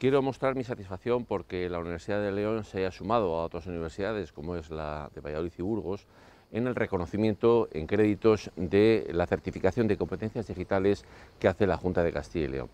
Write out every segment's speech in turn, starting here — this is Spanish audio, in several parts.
Quiero mostrar mi satisfacción porque la Universidad de León se ha sumado a otras universidades, como es la de Valladolid y Burgos, en el reconocimiento en créditos de la certificación de competencias digitales que hace la Junta de Castilla y León.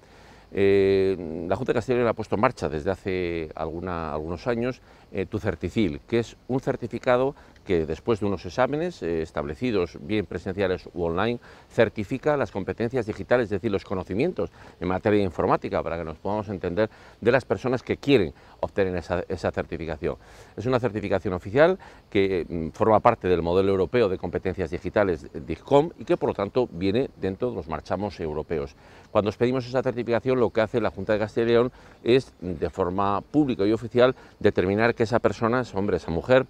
Eh, la Junta de León ha puesto en marcha desde hace algunos años eh, tu certicil, que es un certificado que después de unos exámenes eh, establecidos, bien presenciales u online, certifica las competencias digitales, es decir, los conocimientos en materia de informática, para que nos podamos entender de las personas que quieren obtener esa, certificación. Es una certificación oficial que mm, forma parte del modelo europeo de competencias digitales DIGCOM y que, por lo tanto, viene dentro de los marchamos europeos. Cuando os pedimos esa certificación, lo que hace la Junta de Castilla y León es, de forma pública y oficial, determinar que esa persona, ese hombre, esa mujer,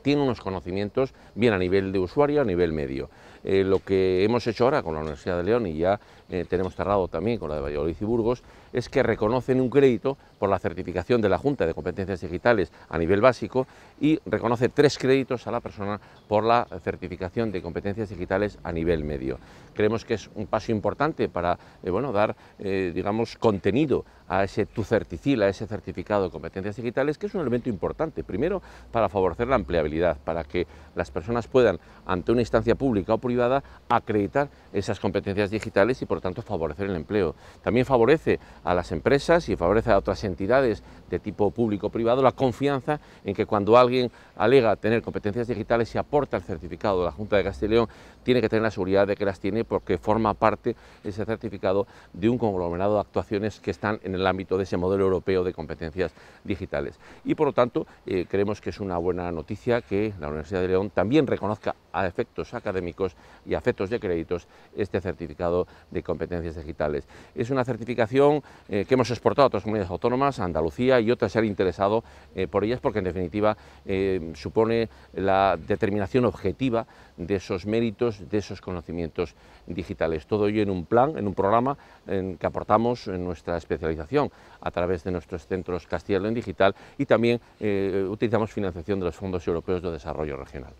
tiene unos conocimientos bien a nivel de usuario, a nivel medio. Eh, lo que hemos hecho ahora con la Universidad de León y ya eh, tenemos cerrado también con la de Valladolid y Burgos es que reconocen un crédito por la certificación de la Junta de Competencias Digitales a nivel básico y reconoce tres créditos a la persona por la certificación de competencias digitales a nivel medio. Creemos que es un paso importante para eh, bueno, dar digamos, contenido a ese tu ese certificado de competencias digitales, que es un elemento importante, primero para favorecer la empleabilidad, para que las personas puedan, ante una instancia pública o privada, acreditar esas competencias digitales y, por tanto, favorecer el empleo. También favorece a las empresas y favorece a otras entidades de tipo público-privado la confianza en que cuando alguien alega tener competencias digitales y aporta el certificado de la Junta de Castilla y León, tiene que tener la seguridad de que las tiene porque forma parte ese certificado de un conglomerado de actuaciones que están en el el ámbito de ese modelo europeo de competencias digitales. Y por lo tanto, eh, creemos que es una buena noticia que la Universidad de León también reconozca a efectos académicos y a efectos de créditos este certificado de competencias digitales. Es una certificación eh, que hemos exportado a otras comunidades autónomas, a Andalucía y otras se han interesado eh, por ellas porque en definitiva supone la determinación objetiva de esos méritos, de esos conocimientos digitales. Todo ello en un plan, en un programa que aportamos en nuestra especialización a través de nuestros centros Castilla y Digital y también eh, utilizamos financiación de los fondos europeos de desarrollo regional.